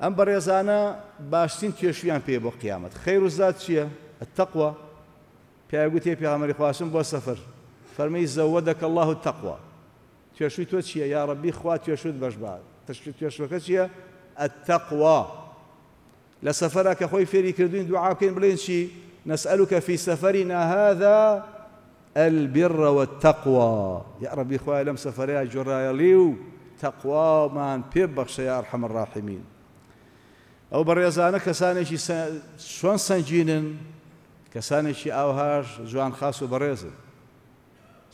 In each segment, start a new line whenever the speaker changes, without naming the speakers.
ئەم بەڕێزانە باشترین توێشویان پێ بۆ قیامەت خەیر وزات چییە؟ تەقوە پیاگوتی پێغەمەری خواسم بۆ سەفر فەرمی زەوەدەکە الله تەقوە توێشوی تۆ چییە یا ڕەبی خوا توێشوت بەشبات تشکی توێشوەکە چییە؟ ئەتەقوا لە سەفرە کە خۆی فێری کردوین دوعاکەین بڵێن چی نسألك في سفرنا هذا البر والتقوى يا ربي خويا لم سفريا جرايليو تقوى من بيبخش يا ارحم الراحمين ئەو بەڕێزانە کەسانێکی چۆن سنجینن کەسانێکی ئاوهاش جوان خاص و بەڕێزن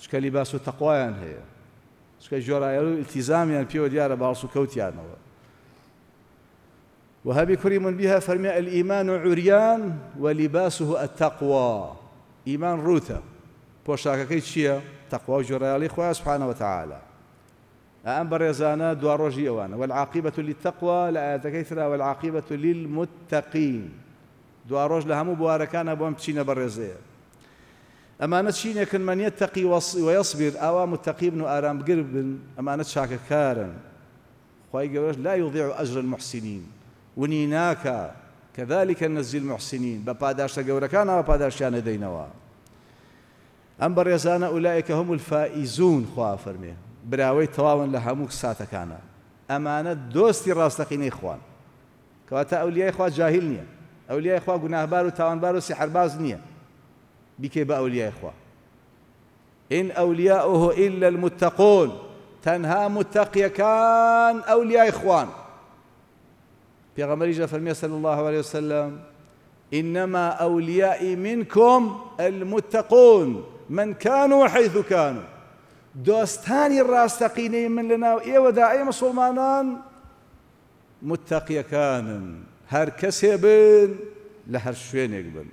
چکەلی باس و تەقوایان هەیە چکە جۆرایەر و التیزامیان پێوە دیارە باڵس و کەوتیانەوە وهبي كريم بها فرمي الإيمان عريان ولباسه التقوى إيمان روتة بوشاككي تشيا تقوى جرالي خويا سبحانه وتعالى أم بريزانا دواروجي دوا والعاقبة للتقوى لا آية كثرة والعاقبة للمتقين دواروج لها للمتەقین دوا ڕۆژ لە هەموو بوارەکانە بۆم يتقي ويصبر أو متقي چینێکن آرام تەقی وەصبیر ئاوا متەقیبن و لا يضيع أجر المحسنين ونيناك كذلك نزل المحسنين بپاداشتە گەورەکانەوە پاداشتیانە دەینەوە ئەم بەڕێزانە أولئك هم الفائزون خوا فەرمێ براوي تواون لها هەموو انا ئەمانە دوستي ڕاستەقینەی خوان اخوان كواتا اولياء جاهیل جاهلني اولياء خوا گوناهبار و تاوانبار و سحرباز نییە بکێ بە ئەولیای إن أولياؤه إلا المتقون تنها متقيا كان اولياء اخوان خوان پێغەمەریژە فرمي صلى الله عليه وسلم إنما أوليائي منكم المتقون من كانوا حيث كانوا دوستاني الراستقيني من لنا لەناو ئێوەدا مسلمان متقي كان هر كسي بن لە هەر شوێنێک بن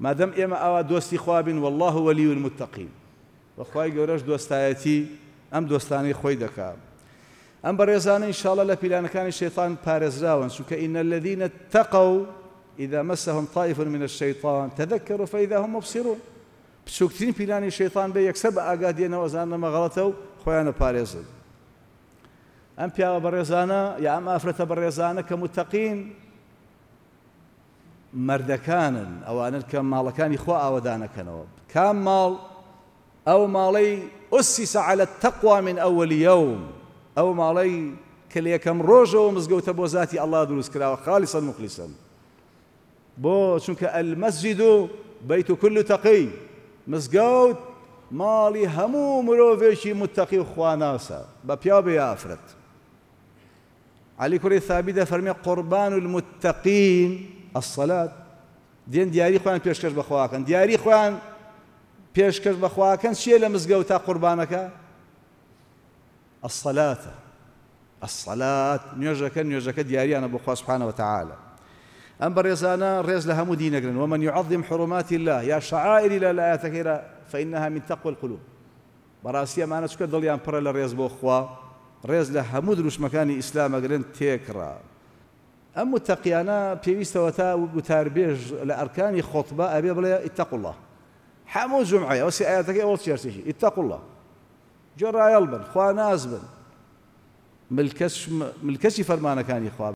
مادەم ئێمە اوا دوستي خوابن والله ولي المتقين وەلی المتتەقین بەخوای گەورەش دۆستایەتی ئەم دۆستانی خۆی دەکات ئەم بەڕێزانە ئینشاءڵە لە كان الشيطان بارز چونکە ئینە ان الذين اتقوا إذا مسهم طائف من الشيطان تذكروا فإذا هم مبصرون بچووکترین پیلانی شەیتان بە یەکسە بە ئاگا ما زانەمە غەڵەتە باريزن أم بيا ئەم يا أم أفرت ئەم كمتقين بەڕێزانە أو أنا كم مال كان إخوة ودانا ئاوەدانەکەنەوە كم مال أو مالي أسس على التقوى من أول يوم أو مالي کە لە یەکەم ڕۆژەوە مزگەوتە بۆ ذاتی ئەللا دروست کراوە خالیسەن مخلیسن بۆ چونکە ئەلمەسجد و بەیت و مزگوت مالی همو مرۆڤێکی متەقی و خواناسە بە پیا آفرت علی کوڕی ثابت فرمی قربان المتقین الصلاة دین دیاری خوان پیشکش بخوا کن دیاری خۆیان پێشکەش بەخواکەن چیە لە مزگەوت تا قوربانەکە ئەسەلاتە ئەسەلات نوێژەکە نوێژەکە دیاریانە بۆ و تعالی أم بريز أنا ريز لها مدينة ومن يعظم حرمات الله يا شعائر إلى لا تكيرا فإنها من تقوى القلوب براسيا ما أنا شكرا ضل يان برا للريز بوخوا ريز لها مدرش مكان إسلام قلن تيكرا أم متقيانا أنا في وتا وتار لأركان خطبة أبي بلا اتقوا الله حمو جمعة وسي آياتك أول شيء اتقوا الله جرى يلبن خوان أزبن ملكش ملكش فرمانا كان يخوان